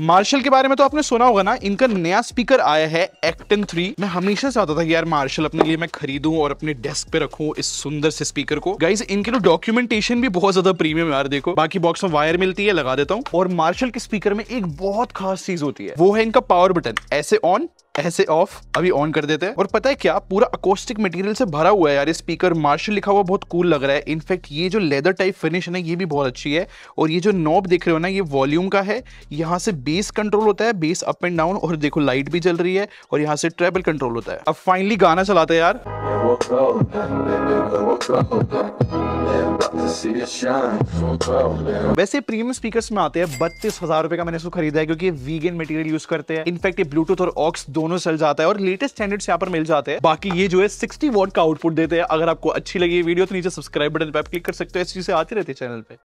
martial के बारे में तो आपने सुना होगा ना इनका नया स्पीकर आया है एक्टन थ्री मैं हमेशा चाहता था कि यार मार्शल अपने लिए मैं खरीदूं और अपने डेस्क पे रखूं इस सुंदर से स्पीकर को गाइज इनके तो डॉक्यूमेंटेशन भी बहुत ज्यादा प्रीमियम यार देखो बाकी बॉक्स में वायर मिलती है लगा देता हूँ और मार्शल के स्पीकर में एक बहुत खास चीज होती है वो है इनका पावर बटन ऐसे ऑन ऐसे ऑफ अभी ऑन कर देते हैं और पता है क्या पूरा अकोस्टिक मटेरियल से भरा हुआ है यार ये स्पीकर मार्शल लिखा हुआ बहुत कूल लग रहा है इनफैक्ट ये जो लेदर टाइप फिनिश है ना ये भी बहुत अच्छी है और ये जो नॉब देख रहे हो ना ये वॉल्यूम का है यहाँ से बेस कंट्रोल होता है बेस अप एंड डाउन और देखो लाइट भी चल रही है और यहाँ से ट्रेबल कंट्रोल होता है अब फाइनली गाना चलाते हैं यार वैसे प्रीमियम स्पीकर्स में आते हैं बत्तीस हजार रुपए का मैंने इसको खरीदा है क्योंकि वीगन मटेरियल यूज करते हैं इनफैक्ट ये ब्लूटूथ और ऑक्स दोनों चल जाता है और लेटेस्ट स्टैंडर्ड यहाँ पर मिल जाते हैं बाकी ये जो है सिक्सटी वॉट का आउटपुट देते हैं अगर आपको अच्छी लगी वीडियो तो नीचे सब्सक्राइब बटन पर आप क्लिक कर सकते हो इस चीज से आते रहते चैनल पर